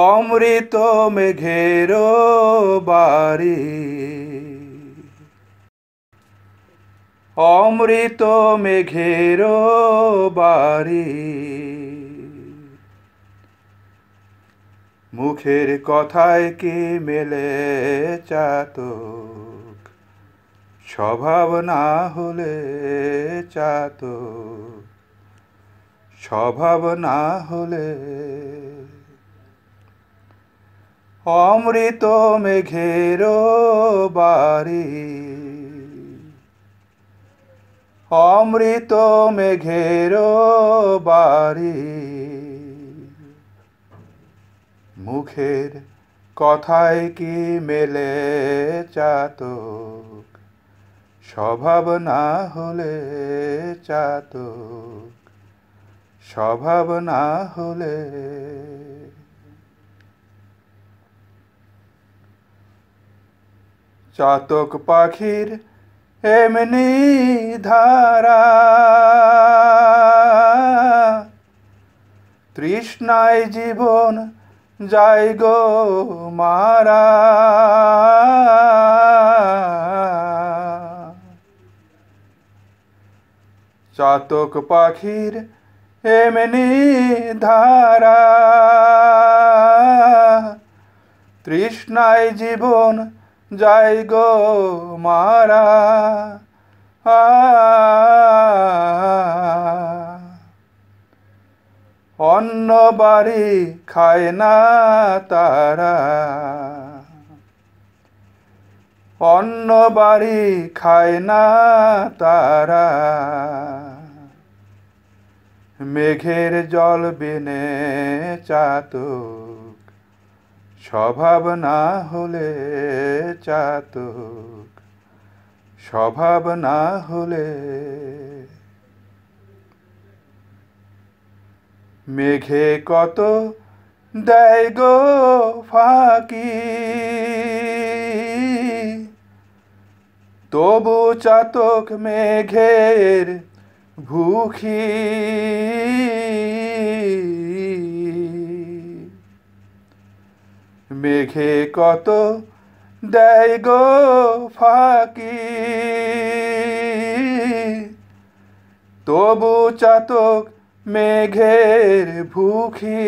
অমৃত মেঘের বাড়ি অমৃত মেঘের বাড়ি মুখের কথায় কি মেলে চাতক স্বভাব না হলে চাতক স্বভাব না হলে অমৃত মেঘের বারি অমৃত মেঘের বাড়ি মুখের কথায় কি মেলে চাতক স্বভাব না হলে চাতক স্বভাব না হলে চাতক পাখির এমনি ধারা তৃষ্ণায় জীবন যাই গো মারা চাতক পাখির এমনি ধারা তৃষ্ণায় জীবন যাই গো মারা অন্য বাড়ি খায় না তারা অন্য বাড়ি খায় না তারা মেঘের জল বিনে চাতুর স্বভাব না হলে চাতক স্বভাব না হলে মেঘে কত দেয় গো ফাঁকি তবু চাতক মেঘের ভুখী মেঘে কত দেয় গো ফাঁকি তবু চাতক মেঘের ভুখি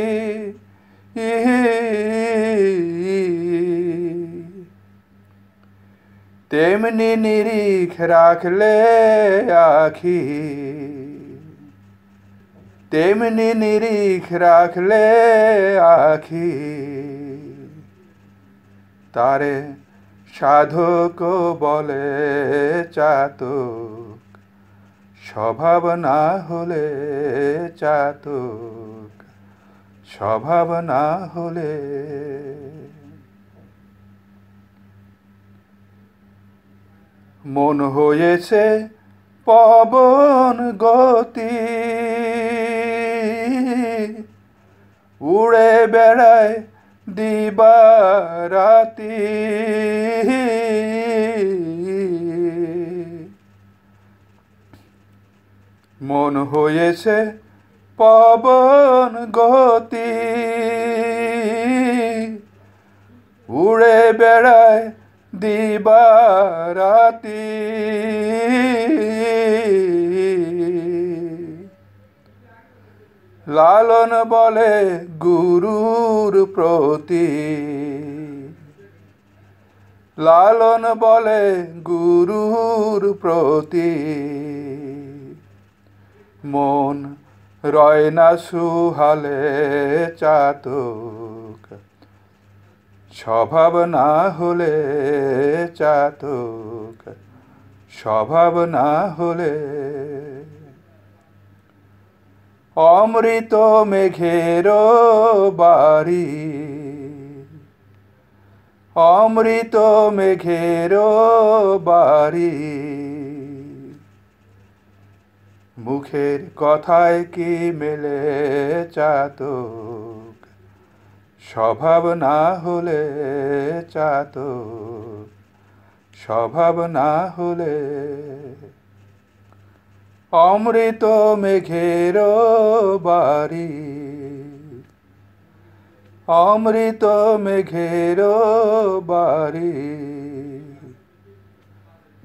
তেমনি নিরিখ রাখলে আখি তেমনি নিরিখ রাখলে আখি তারে সাধক বলে চাতক স্বভাব না হলে চাতক স্বভাব না হলে মন হয়েছে পবন গতি উড়ে বেড়ায় দিবারাতি মন হয়েছে পবন গতি উড়ে বেড়ায় দিবারাতি লালন বলে গুরুর প্রতি লালন বলে গুরুর প্রতি মন রয় না সুহালে চাতক স্বভাব না হলে চাতক স্বভাব না হলে অমৃত মেঘের বাড়ি অমৃত মেঘের বাড়ি মুখের কথায় কি মেলে চাতক স্বভাব না হলে চাতক স্বভাব না হলে অমৃত মেঘের বাড়ি অমৃত মেঘের বাড়ি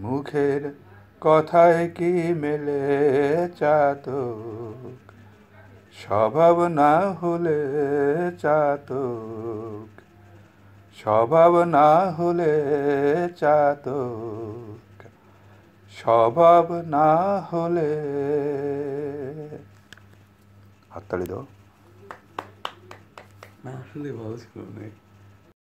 মুখের কথায় কি মেলে চাতক স্বভাব না হলে চাতক স্বভাব না হলে চাতক স্বভাব না হলে হাততালি দাও না আসলে ভালো ছিল না